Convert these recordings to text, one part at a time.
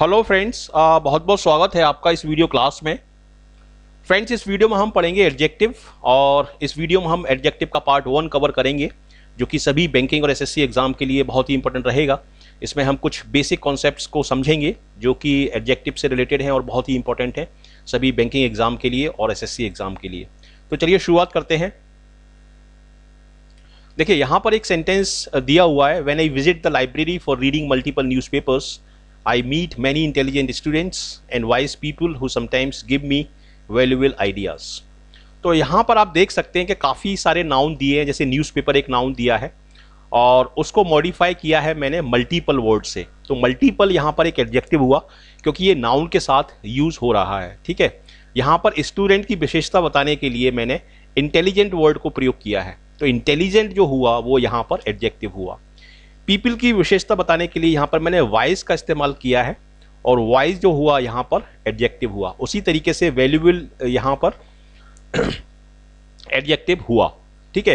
Hello friends बहुत बहुत स्वागत है आपका इस वीडियो क्लास में फ्रेंड्स इस वीडियो में हम पढ़ेंगे एडजेक्टिव और इस वीडियो में हम एडजेक्टिव का पार्ट वन कवर करेंगे जो कि सभी बैंकिंग और एसएससी एग्ज़ाम के लिए बहुत ही इंपॉर्टेंट रहेगा इसमें हम कुछ बेसिक कॉन्सेप्ट्स को समझेंगे जो कि एडजेक्टिव से रिलेटेड हैं और बहुत ही इंपॉर्टेंट हैं सभी बैंकिंग एग्ज़ाम के लिए और एस एग्ज़ाम के लिए तो चलिए शुरुआत करते हैं देखिए यहाँ पर एक सेंटेंस दिया हुआ है when I visit the library for reading multiple newspapers I meet many intelligent students and wise people who sometimes give me valuable ideas. तो यहाँ पर आप देख सकते हैं कि काफ़ी सारे नाउन दिए हैं जैसे न्यूज़पेपर एक नाउन दिया है और उसको मॉडिफाई किया है मैंने मल्टीपल वर्ड से तो मल्टीपल यहाँ पर एक एडजेक्टिव हुआ क्योंकि ये नाउन के साथ यूज़ हो रहा है ठीक है यहाँ पर स्टूडेंट की विशेषता बताने के लिए मैंने इंटेलिजेंट वर्ड को प्रयोग किया है तो इंटेलिजेंट जो हुआ वो यहाँ पर एडजेक्टिव हुआ पीपल की विशेषता बताने के लिए यहाँ पर मैंने वाइस का इस्तेमाल किया है और वाइस जो हुआ यहाँ पर एडजेक्टिव हुआ उसी तरीके से वैल्यूबल यहाँ पर एडजेक्टिव हुआ ठीक है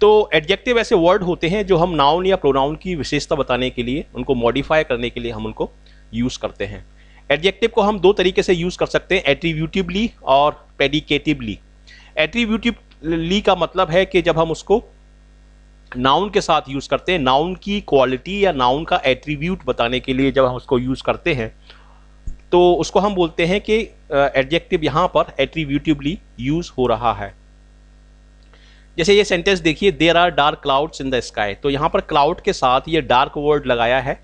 तो एडजेक्टिव ऐसे वर्ड होते हैं जो हम नाउन या प्रोनाउन की विशेषता बताने के लिए उनको मॉडिफाई करने के लिए हम उनको यूज़ करते हैं एडजेक्टिव को हम दो तरीके से यूज़ कर सकते हैं एट्रीब्यूटिवली और पेडिकेटिवली एट्रीब्यूटिवली का मतलब है कि जब हम उसको नाउन के साथ यूज करते हैं नाउन की क्वालिटी या नाउन का एट्रीब्यूट बताने के लिए जब हम उसको यूज करते हैं तो उसको हम बोलते हैं कि एडजेक्टिव यहां पर एट्रीब्यूटिवली यूज हो रहा है जैसे ये सेंटेंस देखिए there are dark clouds in the sky तो यहाँ पर क्लाउड के साथ ये डार्क वर्ड लगाया है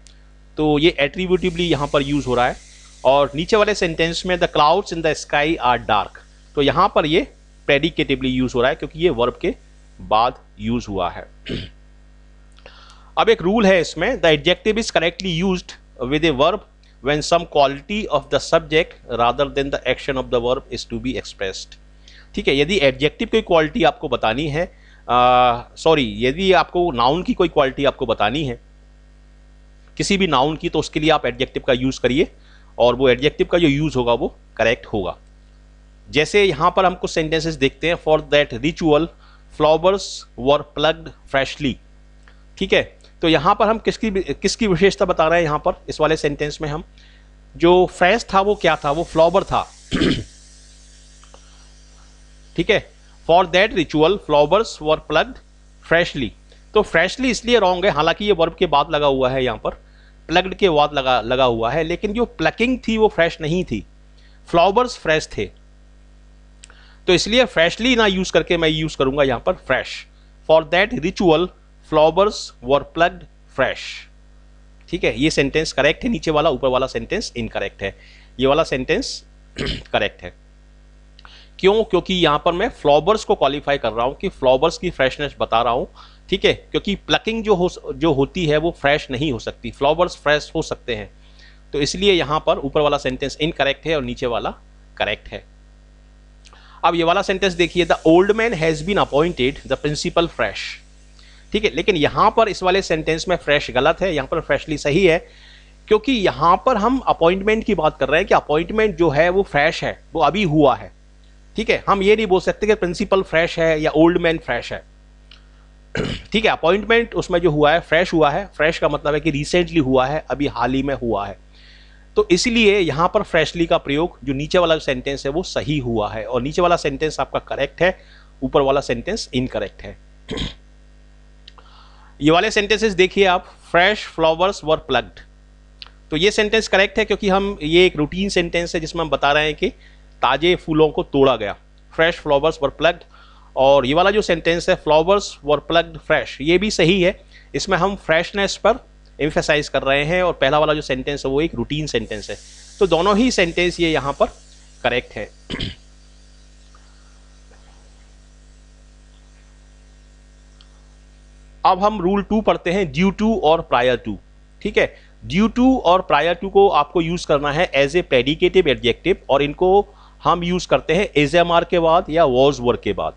तो ये एट्रीब्यूटिवली यहाँ पर यूज हो रहा है और नीचे वाले सेंटेंस में the clouds in the sky are dark तो यहाँ पर ये प्रेडिकेटिवली यूज हो रहा है क्योंकि ये वर्ब के बाद यूज हुआ है अब एक रूल है इसमें the adjective is correctly used with a verb when some quality of the subject rather than the action of the verb is to be expressed ठीक है यदि एडजेक्टिव की क्वालिटी आपको बतानी है सॉरी यदि आपको नाउन की कोई क्वालिटी आपको बतानी है किसी भी नाउन की तो उसके लिए आप एडजेक्टिव का यूज़ करिए और वो एडजेक्टिव का जो यूज़ होगा वो करेक्ट होगा जैसे यहाँ पर हम कुछ सेंटेंसेस देखते हैं for that ritual flowers were plucked freshly ठीक है तो यहाँ पर हम किसकी किसकी विशेषता बता रहे हैं यहाँ पर इस वाले सेंटेंस में हम जो फ्रेश था वो क्या था वो फ्लावर था ठीक है for that ritual flowers were plucked freshly तो फ्रेशली इसलिए रॉन्ग है हालांकि ये वर्ब के बाद लगा हुआ है यहाँ पर प्लग्ड के बाद लगा लगा हुआ है लेकिन जो प्लकिंग थी वो फ्रेश नहीं थी फ्लावर्स फ्रेश थे तो इसलिए फ्रेशली ना यूज करके मैं यूज करूंगा यहाँ पर fresh for that ritual flowers were pluck fresh ठीक है ये सेंटेंस करेक्ट है नीचे वाला ऊपर वाला सेंटेंस इनकरेक्ट है ये वाला सेंटेंस करेक्ट है क्यों क्योंकि यहाँ पर मैं फ्लावर्स को क्वालिफाई कर रहा हूँ कि फ्लावर्स की फ्रेशनेस बता रहा हूँ ठीक है क्योंकि प्लकिंग जो हो जो होती है वो फ्रेश नहीं हो सकती फ्लावर्स फ्रेश हो सकते हैं तो इसलिए यहाँ पर ऊपर वाला सेंटेंस इनकरेक्ट है और नीचे वाला करेक्ट है अब ये वाला सेंटेंस देखिए the old man has been appointed the principal fresh ठीक है लेकिन यहाँ पर इस वाले सेंटेंस में फ्रेश गलत है यहाँ पर फ्रेशली सही है क्योंकि यहाँ पर हम अपॉइंटमेंट की बात कर रहे हैं कि अपॉइंटमेंट जो है वो फ्रेश है वो अभी हुआ है ठीक है हम ये नहीं बोल सकते कि प्रिंसिपल फ्रेश है या ओल्ड मैन फ्रेश है ठीक है अपॉइंटमेंट उसमें जो हुआ है फ्रेश हुआ है फ्रेश का मतलब है कि रिसेंटली हुआ है अभी हाल ही में हुआ है तो इसलिए यहाँ पर फ्रेशली का प्रयोग जो नीचे वाला सेंटेंस है वो सही हुआ है और नीचे वाला सेंटेंस आपका करेक्ट है ऊपर वाला सेंटेंस इनकरेक्ट है ये वाले सेंटेंसेस देखिए आप फ्रेश फ्लावर्स वर प्लग्ड तो ये सेंटेंस करेक्ट है क्योंकि हम ये एक रूटीन सेंटेंस है जिसमें हम बता रहे हैं कि ताज़े फूलों को तोड़ा गया फ्रेश फ्लावर्स वर प्लग्ड और ये वाला जो सेंटेंस है फ्लावर्स वर प्लग्ड फ्रेश ये भी सही है इसमें हम फ्रेशनेस पर एम्फेसाइज कर रहे हैं और पहला वाला जो सेंटेंस है वो एक रूटीन सेंटेंस है तो दोनों ही सेंटेंस ये यहाँ पर करेक्ट है अब हम रूल टू पढ़ते हैं ड्यू टू और प्रायर टू ठीक है ड्यू टू और प्रायर टू को आपको यूज करना है एज ए पेडिकेटिव एडजेक्टिव और इनको हम यूज करते हैं एज एम आर के बाद या वॉज वर्क के बाद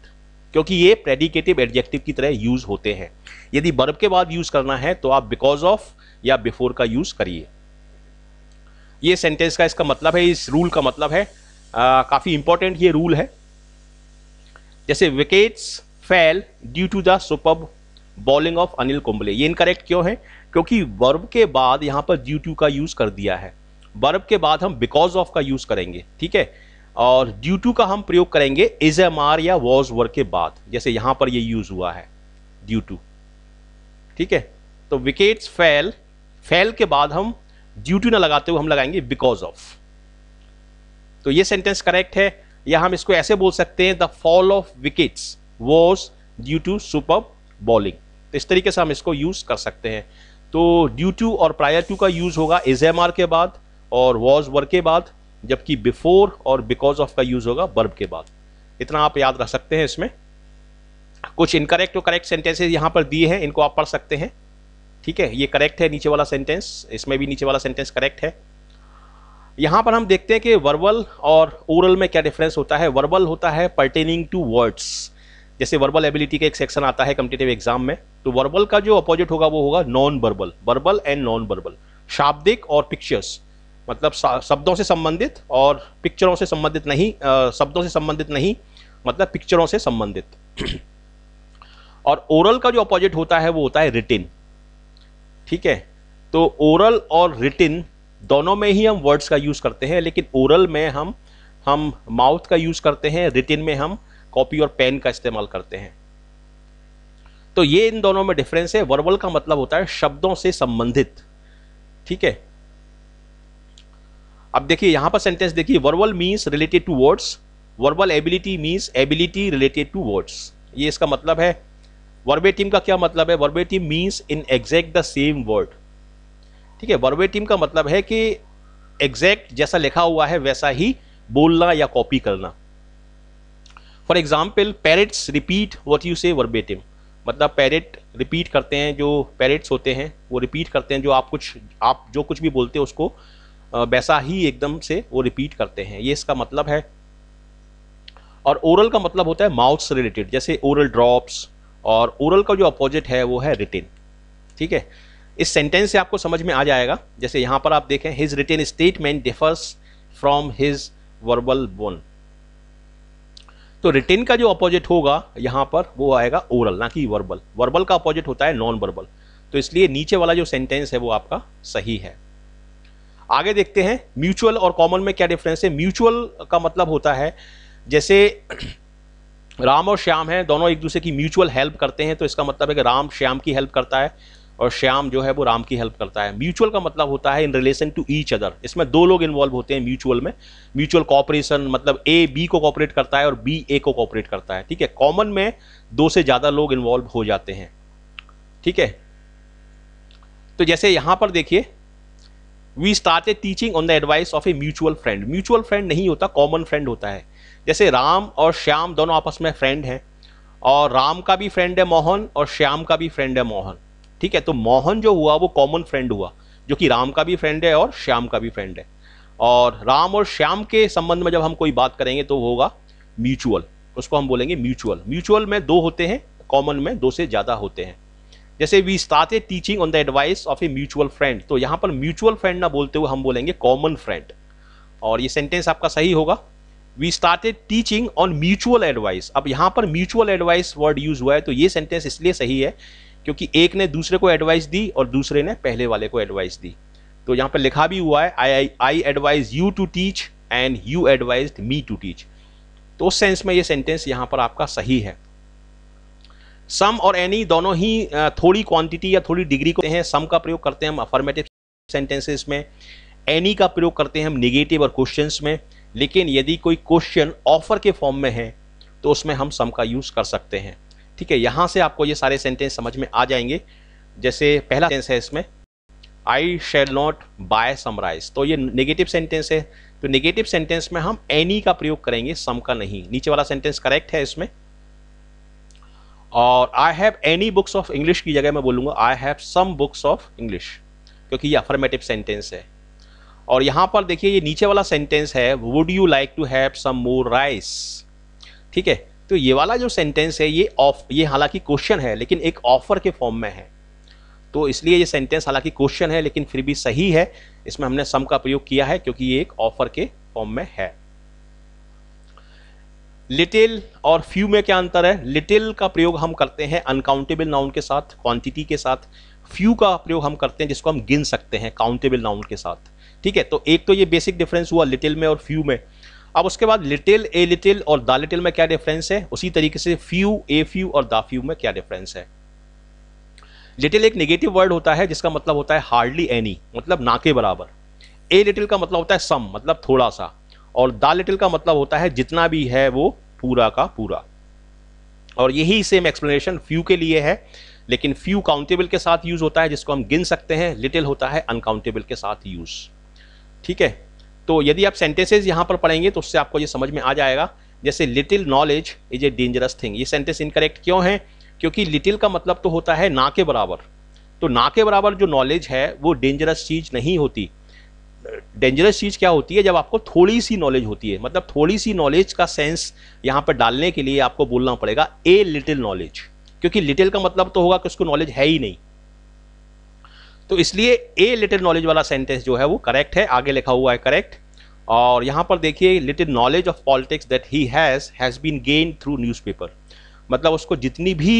क्योंकि ये प्रेडिकेटिव एडजेक्टिव की तरह यूज होते हैं यदि बर्ब के बाद यूज करना है तो आप बिकॉज ऑफ या बिफोर का यूज करिए ये सेंटेंस का इसका मतलब है इस रूल का मतलब है आ, काफी इंपॉर्टेंट ये रूल है जैसे wickets fell due to the super bowling of Anil Kumble ये इनकरेक्ट क्यों है क्योंकि वर्ब के बाद यहां पर ड्यू टू का यूज कर दिया है वर्ब के बाद हम बिकॉज ऑफ का यूज करेंगे ठीक है और ड्यू टू का हम प्रयोग करेंगे इज एम आर या वॉज वर्क के बाद जैसे यहां पर ये यूज हुआ है ड्यू टू ठीक है तो विकेट्स फेल फेल के बाद हम ड्यू टू ना लगाते हुए हम लगाएंगे बिकॉज ऑफ तो ये सेंटेंस करेक्ट है या हम इसको ऐसे बोल सकते हैं the fall of wickets was due to super bowling तो इस तरीके से हम इसको यूज कर सकते हैं तो ड्यू टू और प्रायर टू का यूज होगा इज एम आर के बाद और वॉज वर्क के बाद जबकि बिफोर और बिकॉज ऑफ का यूज होगा बर्ब के बाद इतना आप याद रख सकते हैं इसमें कुछ इनकरेक्ट और करेक्ट सेंटेंसेज यहाँ पर दिए हैं इनको आप पढ़ सकते हैं ठीक है ये करेक्ट है नीचे वाला सेंटेंस इसमें भी नीचे वाला सेंटेंस करेक्ट है यहाँ पर हम देखते हैं कि वर्बल और ओरल में क्या डिफरेंस होता है वर्बल होता है पर्टेनिंग टू वर्ड्स जैसे वर्बल एबिलिटी का एक सेक्शन आता है कम्पिटेटिव एग्जाम में तो वर्बल का जो अपोजिट होगा वो होगा non verbal verbal and non verbal शाब्दिक और पिक्चर्स मतलब शब्दों से संबंधित और पिक्चरों से संबंधित नहीं शब्दों से संबंधित नहीं मतलब पिक्चरों से संबंधित और ओरल का जो अपोजिट होता है वो होता है रिटिन ठीक है तो ओरल और रिटिन दोनों में ही हम वर्ड्स का यूज़ करते हैं लेकिन ओरल में हम हम माउथ का यूज़ करते हैं रिटिन में हम कॉपी और पेन का इस्तेमाल करते हैं तो ये इन दोनों में डिफरेंस है वर्बल का मतलब होता है शब्दों से संबंधित ठीक है अब देखिए यहां पर सेंटेंस देखिए verbal means related to words verbal ability means ability related to words ये इसका मतलब है वर्बेटिम का क्या मतलब है verbatim means in exact the same word ठीक है वर्बेटिम का मतलब है कि एग्जैक्ट जैसा लिखा हुआ है वैसा ही बोलना या कॉपी करना for example parrots repeat what you say verbatim मतलब पैरेट रिपीट करते हैं जो पैरेट्स होते हैं वो रिपीट करते हैं जो आप कुछ आप जो कुछ भी बोलते हैं उसको वैसा ही एकदम से वो रिपीट करते हैं ये इसका मतलब है और ओरल का मतलब होता है माउथ से रिलेटेड जैसे ओरल ड्रॉप्स और ओरल का जो अपोजिट है वो है रिटेन ठीक है इस सेंटेंस से आपको समझ में आ जाएगा जैसे यहाँ पर आप देखें his written statement differs from his verbal one तो रिटेन का जो अपोजिट होगा यहाँ पर वो आएगा ओरल ना कि वर्बल वर्बल का अपोजिट होता है नॉन वर्बल तो इसलिए नीचे वाला जो सेंटेंस है वो आपका सही है आगे देखते हैं म्यूचुअल और कॉमन में क्या डिफरेंस है म्यूचुअल का मतलब होता है जैसे राम और श्याम हैं दोनों एक दूसरे की म्यूचुअल हेल्प करते हैं तो इसका मतलब है कि राम श्याम की हेल्प करता है और श्याम जो है वो राम की हेल्प करता है म्यूचुअल का मतलब होता है in relation to each other इसमें दो लोग इन्वॉल्व होते हैं म्यूचुअल में म्यूचुअल कॉपरेशन मतलब ए बी को कॉपरेट करता है और बी ए को कॉपरेट करता है ठीक है कॉमन में दो से ज़्यादा लोग इन्वॉल्व हो जाते हैं ठीक है तो जैसे यहाँ पर देखिए we started teaching on the advice of a mutual friend mutual friend नहीं होता कॉमन फ्रेंड होता है जैसे राम और श्याम दोनों आपस में फ्रेंड हैं और राम का भी फ्रेंड है मोहन और श्याम का भी फ्रेंड है मोहन ठीक है तो मोहन जो हुआ वो कॉमन फ्रेंड हुआ जो कि राम का भी फ्रेंड है और श्याम का भी फ्रेंड है और राम और श्याम के संबंध में जब हम कोई बात करेंगे तो होगा म्यूचुअल उसको हम बोलेंगे म्यूचुअल म्यूचुअल में दो होते हैं कॉमन में दो से ज़्यादा होते हैं जैसे we start a teaching on the advice of a mutual friend तो यहाँ पर म्यूचुअल फ्रेंड ना बोलते हुए हम बोलेंगे कॉमन फ्रेंड और ये सेंटेंस आपका सही होगा we start a teaching on mutual advice अब यहाँ पर म्यूचुअल एडवाइस वर्ड यूज हुआ है तो ये सेंटेंस इसलिए सही है क्योंकि एक ने दूसरे को एडवाइस दी और दूसरे ने पहले वाले को एडवाइस दी तो यहाँ पर लिखा भी हुआ है I I advise you to teach and you advise me to teach तो उस सेंस में ये सेंटेंस यहाँ पर आपका सही है सम और एनी दोनों ही थोड़ी क्वांटिटी या थोड़ी डिग्री को हैं सम का प्रयोग करते हैं हम अफर्मेटिव सेंटेंसेस में एनी का प्रयोग करते हैं हम निगेटिव और क्वेश्चन में लेकिन यदि कोई क्वेश्चन ऑफर के फॉर्म में है तो उसमें हम सम का यूज़ कर सकते हैं ठीक है यहाँ से आपको ये सारे सेंटेंस समझ में आ जाएंगे जैसे पहला सेंटेंस है इसमें I shall not buy some rice तो ये नेगेटिव सेंटेंस है तो नेगेटिव सेंटेंस में हम एनी का प्रयोग करेंगे सम का नहीं नीचे वाला सेंटेंस करेक्ट है इसमें और I have any books of English की जगह मैं बोलूँगा I have some books of English क्योंकि ये अफर्मेटिव सेंटेंस है और यहाँ पर देखिए ये नीचे वाला सेंटेंस है would you like to have some more rice ठीक है तो ये वाला जो सेंटेंस है ये ऑफ ये हालांकि क्वेश्चन है लेकिन एक ऑफर के फॉर्म में है तो इसलिए ये सेंटेंस हालांकि क्वेश्चन है लेकिन फिर भी सही है इसमें हमने सम का प्रयोग किया है क्योंकि ये एक ऑफर के फॉर्म में है लिटिल और फ्यू में क्या अंतर है लिटिल का प्रयोग हम करते हैं अनकाउंटेबल नाउन के साथ क्वांटिटी के साथ फ्यू का प्रयोग हम करते हैं जिसको हम गिन सकते हैं काउंटेबल नाउन के साथ ठीक है तो एक तो ये बेसिक डिफरेंस हुआ लिटिल में और फ्यू में अब उसके बाद लिटिल ए लिटिल और दा लिटिल में क्या डिफरेंस है उसी तरीके से फ्यू ए फ्यू और दा फ्यू में क्या डिफरेंस है लिटिल एक नेगेटिव वर्ड होता है जिसका मतलब होता है हार्डली एनी मतलब ना के बराबर ए लिटिल का मतलब होता है सम मतलब थोड़ा सा और द लिटिल का मतलब होता है जितना भी है वो पूरा का पूरा और यही सेम एक्सप्लेनेशन फ्यू के लिए है लेकिन फ्यू काउंटेबल के साथ यूज होता है जिसको हम गिन सकते हैं लिटिल होता है अनकाउंटेबल के साथ यूज ठीक है तो यदि आप सेंटेंसेज यहाँ पर पढ़ेंगे तो उससे आपको ये समझ में आ जाएगा जैसे little knowledge is a dangerous thing ये सेंटेंस इनकरेक्ट क्यों है क्योंकि लिटिल का मतलब तो होता है ना के बराबर तो ना के बराबर जो नॉलेज है वो डेंजरस चीज़ नहीं होती डेंजरस चीज़ क्या होती है जब आपको थोड़ी सी नॉलेज होती है मतलब थोड़ी सी नॉलेज का सेंस यहाँ पर डालने के लिए आपको बोलना पड़ेगा ए लिटिल नॉलेज क्योंकि लिटिल का मतलब तो होगा कि उसको नॉलेज है ही नहीं तो इसलिए ए लिटिल नॉलेज वाला सेंटेंस जो है वो करेक्ट है आगे लिखा हुआ है करेक्ट और यहाँ पर देखिए little knowledge of politics that he has has been gain through newspaper मतलब उसको जितनी भी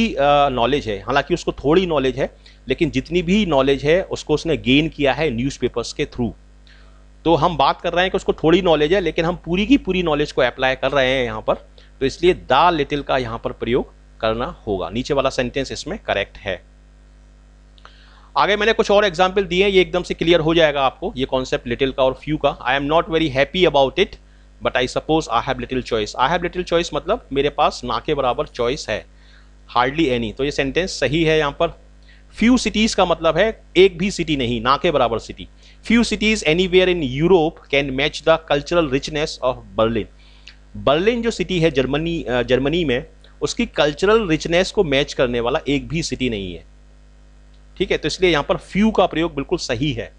नॉलेज है हालांकि उसको थोड़ी नॉलेज है लेकिन जितनी भी नॉलेज है उसको उसने गेन किया है न्यूज़पेपर्स के थ्रू तो हम बात कर रहे हैं कि उसको थोड़ी नॉलेज है लेकिन हम पूरी की पूरी नॉलेज को अप्लाई कर रहे हैं यहाँ पर तो इसलिए द लिटिल का यहाँ पर प्रयोग करना होगा नीचे वाला सेंटेंस इसमें करेक्ट है आगे मैंने कुछ और एग्जाम्पल दिए हैं ये एकदम से क्लियर हो जाएगा आपको ये कॉन्सेप्ट लिटिल का और फ्यू का I am not very happy about it but I suppose I have little choice I have little choice मतलब मेरे पास ना के बराबर चॉइस है हार्डली एनी तो ये सेंटेंस सही है यहाँ पर फ्यू सिटीज का मतलब है एक भी सिटी नहीं ना के बराबर city few cities anywhere in Europe can match the cultural richness of Berlin Berlin जो सिटी है जर्मनी जर्मनी में उसकी कल्चरल रिचनेस को मैच करने वाला एक भी सिटी नहीं है ठीक है तो इसलिए यहां पर फ्यू का प्रयोग बिल्कुल सही है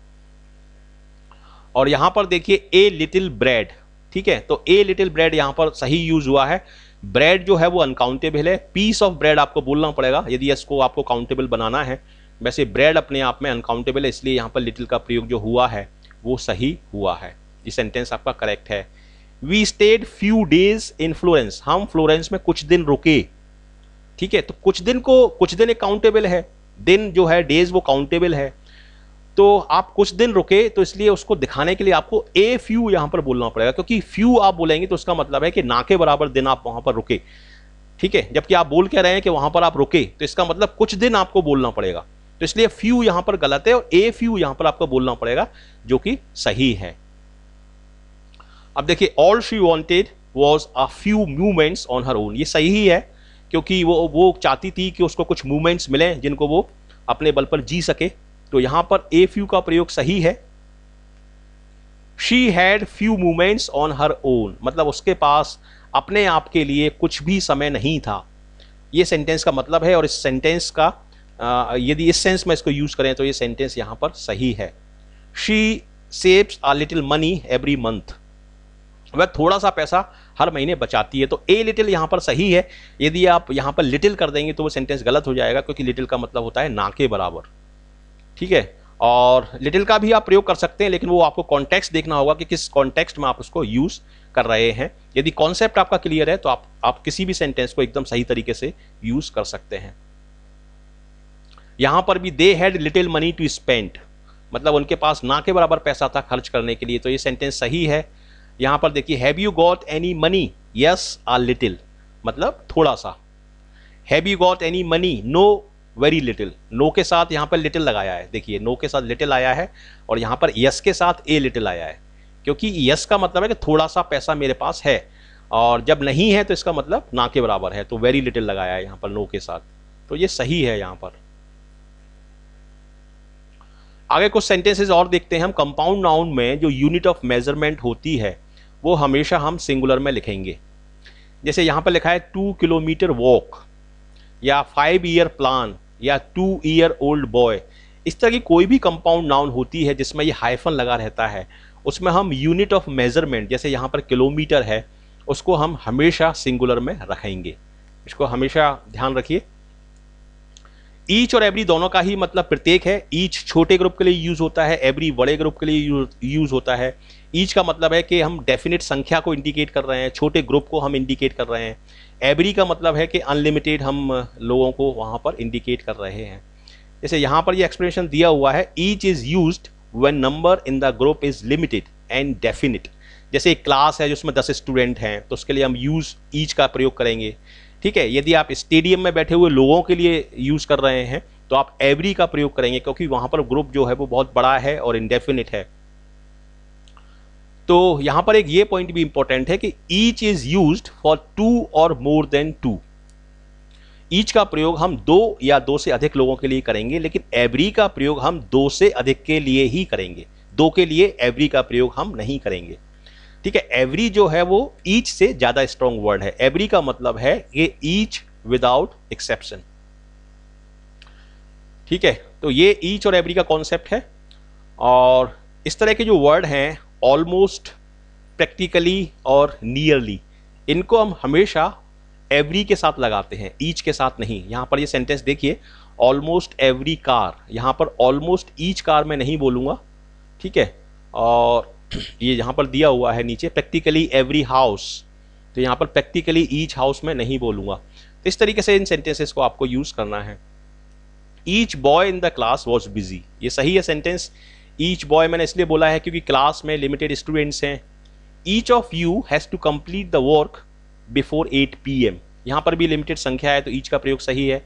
और यहां पर देखिए ए लिटिल ब्रेड ठीक है तो ए लिटिल ब्रेड यहां पर सही यूज हुआ है ब्रेड जो है वो अनकाउंटेबल है पीस ऑफ ब्रेड आपको बोलना पड़ेगा यदि इसको आपको काउंटेबल बनाना है वैसे ब्रेड अपने आप में अनकाउंटेबल है इसलिए यहाँ पर लिटिल का प्रयोग जो हुआ है वो सही हुआ है ये सेंटेंस आपका करेक्ट है we stayed few days in Florence हम फ्लोरेंस में कुछ दिन रुके ठीक है तो कुछ दिन को कुछ दिन एक काउंटेबल है दिन जो है डेज वो काउंटेबल है तो आप कुछ दिन रुके तो इसलिए उसको दिखाने के लिए आपको ए फ्यू यहां पर बोलना पड़ेगा क्योंकि फ्यू आप बोलेंगे तो उसका मतलब है कि ना के बराबर दिन आप वहां पर रुके ठीक है जबकि आप बोल कह रहे हैं कि वहां पर आप रुके तो इसका मतलब कुछ दिन आपको बोलना पड़ेगा तो इसलिए फ्यू यहां पर गलत है और ए फ्यू यहां पर आपको बोलना पड़ेगा जो कि सही है अब देखिए all she wanted was a few movements on her own ये सही ही है क्योंकि वो वो चाहती थी कि उसको कुछ मूवमेंट्स मिले जिनको वो अपने बल पर जी सके तो यहां पर ए फ्यू का प्रयोग सही है she had few moments on her own मतलब उसके पास अपने आप के लिए कुछ भी समय नहीं था ये सेंटेंस का मतलब है और इस सेंटेंस का यदि इस सेंस में इसको यूज करें तो ये सेंटेंस यहाँ पर सही है she saves a little money every month वह थोड़ा सा पैसा हर महीने बचाती है तो ए लिटिल यहां पर सही है यदि आप यहाँ पर लिटिल कर देंगे तो वो सेंटेंस गलत हो जाएगा क्योंकि लिटिल का मतलब होता है ना के बराबर ठीक है और लिटिल का भी आप प्रयोग कर सकते हैं लेकिन वो आपको कॉन्टेक्स्ट देखना होगा कि किस कॉन्टेक्स्ट में आप उसको यूज़ कर रहे हैं यदि कॉन्सेप्ट आपका क्लियर है तो आप आप किसी भी सेंटेंस को एकदम सही तरीके से यूज़ कर सकते हैं यहां पर भी they had little money to spend मतलब उनके पास ना के बराबर पैसा था खर्च करने के लिए तो ये सेंटेंस सही है यहां पर देखिए have you got any money yes are little मतलब थोड़ा सा have you got any money no very little no के साथ यहाँ पर लिटिल लगाया है देखिए नो के साथ लिटिल आया है और यहाँ पर यस के साथ ए लिटिल आया है क्योंकि यस का मतलब है कि थोड़ा सा पैसा मेरे पास है और जब नहीं है तो इसका मतलब ना के बराबर है तो वेरी लिटिल लगाया है यहाँ पर नो के साथ तो ये सही है यहाँ पर आगे कुछ सेंटेंसेस और देखते हैं हम कंपाउंड नाउन में जो यूनिट ऑफ मेजरमेंट होती है वो हमेशा हम सिंगुलर में लिखेंगे जैसे यहाँ पर लिखा है टू किलोमीटर वॉक या फाइव ईयर प्लान या टू ईयर ओल्ड बॉय इस तरह की कोई भी कंपाउंड नाउन होती है जिसमें ये हाइफन लगा रहता है उसमें हम यूनिट ऑफ मेजरमेंट जैसे यहाँ पर किलोमीटर है उसको हम हमेशा सिंगुलर में रखेंगे इसको हमेशा ध्यान रखिए ईच और एवरी दोनों का ही मतलब प्रत्येक है ईच छोटे ग्रुप के लिए यूज होता है एवरी बड़े ग्रुप के लिए यूज होता है ईच का मतलब है कि हम डेफिनेट संख्या को इंडिकेट कर रहे हैं छोटे ग्रुप को हम इंडिकेट कर रहे हैं एबरी का मतलब है कि अनलिमिटेड हम लोगों को वहाँ पर इंडिकेट कर रहे हैं जैसे यहाँ पर ये यह एक्सप्लेनेशन दिया हुआ है each is use when number in the group is limited and definite जैसे एक क्लास है जिसमें दस स्टूडेंट हैं तो उसके लिए हम यूज़ ईच का प्रयोग करेंगे ठीक है यदि आप स्टेडियम में बैठे हुए लोगों के लिए यूज़ कर रहे हैं तो आप एवरी का प्रयोग करेंगे क्योंकि वहाँ पर ग्रुप जो है वो बहुत बड़ा है और इनडेफिनिट है तो यहां पर एक ये पॉइंट भी इंपॉर्टेंट है कि each is use for two और मोर देन टू ईच का प्रयोग हम दो या दो से अधिक लोगों के लिए करेंगे लेकिन एवरी का प्रयोग हम दो से अधिक के लिए ही करेंगे दो के लिए एवरी का प्रयोग हम नहीं करेंगे ठीक है एवरी जो है वो ईच से ज्यादा स्ट्रॉन्ग वर्ड है एवरी का मतलब है ये ईच विदाउट एक्सेप्शन ठीक है तो ये ईच और एवरी का कॉन्सेप्ट है और इस तरह के जो वर्ड हैं ऑलमोस्ट प्रैक्टिकली और नियरली इनको हम हमेशा एवरी के साथ लगाते हैं ईच के साथ नहीं यहाँ पर ये सेंटेंस देखिए ऑलमोस्ट एवरी कार यहाँ पर ऑलमोस्ट ईच कार मैं नहीं बोलूँगा ठीक है और ये यहाँ पर दिया हुआ है नीचे प्रैक्टिकली एवरी हाउस तो यहाँ पर प्रैक्टिकली ईच हाउस में नहीं बोलूँगा तो इस तरीके से इन सेंटेंसेस को आपको यूज़ करना है each boy in the class was busy ये सही है सेंटेंस ईच बॉय मैंने इसलिए बोला है क्योंकि क्लास में लिमिटेड स्टूडेंट्स हैं each of you has to complete the work before eight p m यहाँ पर भी लिमिटेड संख्या है तो ईच का प्रयोग सही है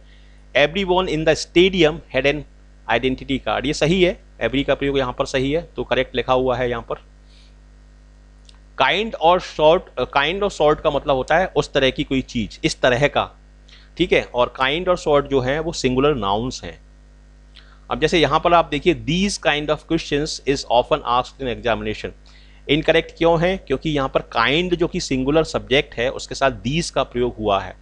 every one in the stadium had an identity card ये सही है एवरी का प्रयोग यहाँ पर सही है तो करेक्ट लिखा हुआ है यहाँ पर काइंड और शॉर्ट काइंड और शॉर्ट का मतलब होता है उस तरह की कोई चीज़ इस तरह का ठीक है और काइंड और शॉर्ट जो है वो सिंगुलर नाउंस हैं अब जैसे यहाँ पर आप देखिए these kind of question is often ask in examination incorrect क्यों है क्योंकि यहाँ पर काइंड जो कि सिंगुलर सब्जेक्ट है उसके साथ दीज का प्रयोग हुआ है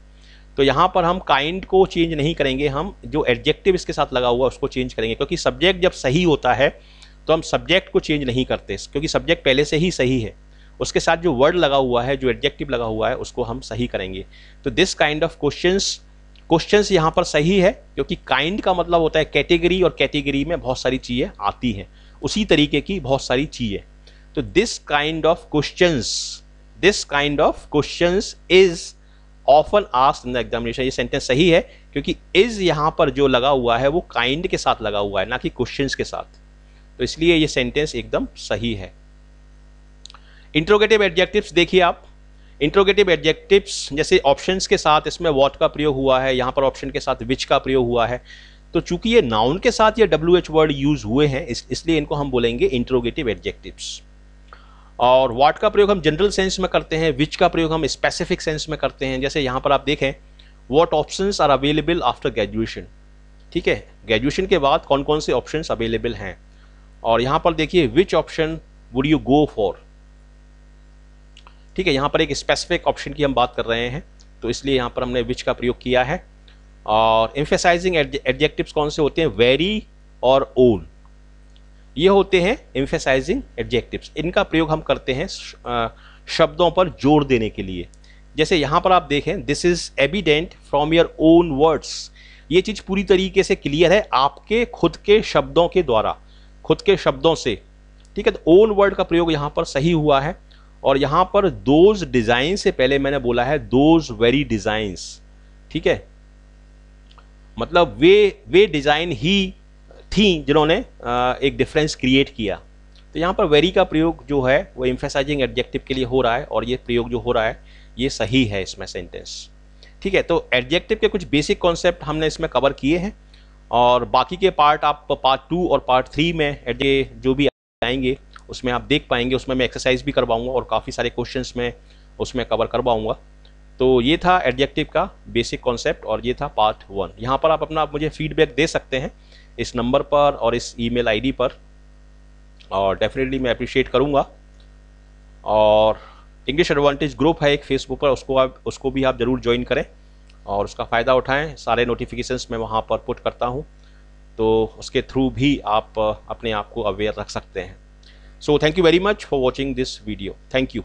तो यहाँ पर हम काइंड को चेंज नहीं करेंगे हम जो एडजेक्टिव इसके साथ लगा हुआ है उसको चेंज करेंगे क्योंकि सब्जेक्ट जब सही होता है तो हम सब्जेक्ट को चेंज नहीं करते क्योंकि सब्जेक्ट पहले से ही सही है उसके साथ जो वर्ड लगा हुआ है जो एडजेक्टिव लगा हुआ है उसको हम सही करेंगे तो this kind of questions questions यहाँ पर सही है क्योंकि काइंड का मतलब होता है कैटेगरी और कैटेगरी में बहुत सारी चीज़ें आती हैं उसी तरीके की बहुत सारी चीज़ें तो this kind of questions this kind of questions is often asked in the examination ये सेंटेंस सही है क्योंकि इज यहाँ पर जो लगा हुआ है वो काइंड के साथ लगा हुआ है ना कि क्वेश्चन के साथ तो इसलिए ये सेंटेंस एकदम सही है इंट्रोगेटिव एडजेक्टिव्स देखिए आप इंट्रोगेटिव एडजेक्टिव्स जैसे ऑप्शंस के साथ इसमें वॉट का प्रयोग हुआ है यहाँ पर ऑप्शन के साथ विच का प्रयोग हुआ है तो चूंकि ये नाउन के साथ ये डब्ल्यू एच वर्ड यूज हुए हैं इस, इसलिए इनको हम बोलेंगे इंट्रोगेटिव एडजेक्टिव्स और वाट का प्रयोग हम जनरल सेंस में करते हैं विच का प्रयोग हम स्पेसिफिक सेंस में करते हैं जैसे यहाँ पर आप देखें what option are available after graduation ठीक है ग्रेजुएशन के बाद कौन कौन से ऑप्शन अवेलेबल हैं और यहाँ पर देखिए which option would you go for ठीक है यहाँ पर एक स्पेसिफिक ऑप्शन की हम बात कर रहे हैं तो इसलिए यहाँ पर हमने विच का प्रयोग किया है और इम्फेसाइजिंग एडजेक्टिव्स कौन से होते हैं वेरी और ओन ये होते हैं इम्फेसाइजिंग एडजेक्टिव्स इनका प्रयोग हम करते हैं शब्दों पर जोर देने के लिए जैसे यहाँ पर आप देखें this is evident from your own words ये चीज़ पूरी तरीके से क्लियर है आपके खुद के शब्दों के द्वारा खुद के शब्दों से ठीक है तो ओन वर्ड का प्रयोग यहाँ पर सही हुआ है और यहाँ पर दोज डिज़ाइन से पहले मैंने बोला है दोज वेरी डिज़ाइंस ठीक है मतलब वे वे डिज़ाइन ही थी जिन्होंने एक डिफरेंस क्रिएट किया तो यहाँ पर वेरी का प्रयोग जो है वो इम्फेसाइजिंग एडजेक्टिव के लिए हो रहा है और ये प्रयोग जो हो रहा है ये सही है इसमें सेंटेंस ठीक है तो एडजेक्टिव के कुछ बेसिक कॉन्सेप्ट हमने इसमें कवर किए हैं और बाकी के पार्ट आप पार्ट टू और पार्ट थ्री में जो भी आएंगे उसमें आप देख पाएंगे उसमें मैं एक्सरसाइज भी करवाऊँगा और काफ़ी सारे क्वेश्चन मैं उसमें कवर करवाऊँगा तो ये था एडजेक्टिव का बेसिक कॉन्सेप्ट और ये था पार्ट वन यहाँ पर आप अपना आप मुझे फीडबैक दे सकते हैं इस नंबर पर और इस ई मेल पर और डेफिनेटली मैं अप्रिशिएट करूँगा और इंग्लिश एडवांटेज ग्रुप है एक फेसबुक पर उसको आप उसको भी आप ज़रूर ज्वाइन करें और उसका फ़ायदा उठाएं सारे नोटिफिकेशंस मैं वहाँ पर पुट करता हूँ तो उसके थ्रू भी आप अपने आप को अवेयर रख सकते हैं So thank you very much for watching this video. Thank you.